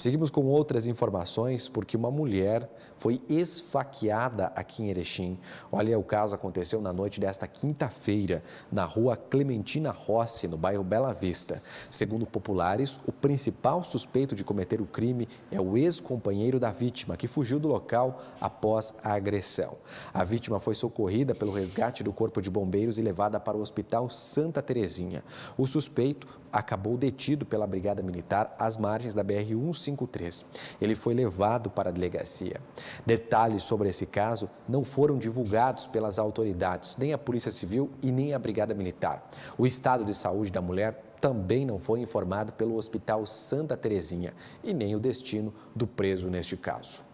Seguimos com outras informações porque uma mulher foi esfaqueada aqui em Erechim. Olha, o caso aconteceu na noite desta quinta-feira, na rua Clementina Rossi, no bairro Bela Vista. Segundo populares, o principal suspeito de cometer o crime é o ex-companheiro da vítima, que fugiu do local após a agressão. A vítima foi socorrida pelo resgate do Corpo de Bombeiros e levada para o Hospital Santa Terezinha. O suspeito acabou detido pela Brigada Militar às margens da BR-153. Ele foi levado para a delegacia. Detalhes sobre esse caso não foram divulgados pelas autoridades, nem a Polícia Civil e nem a Brigada Militar. O estado de saúde da mulher também não foi informado pelo Hospital Santa Terezinha e nem o destino do preso neste caso.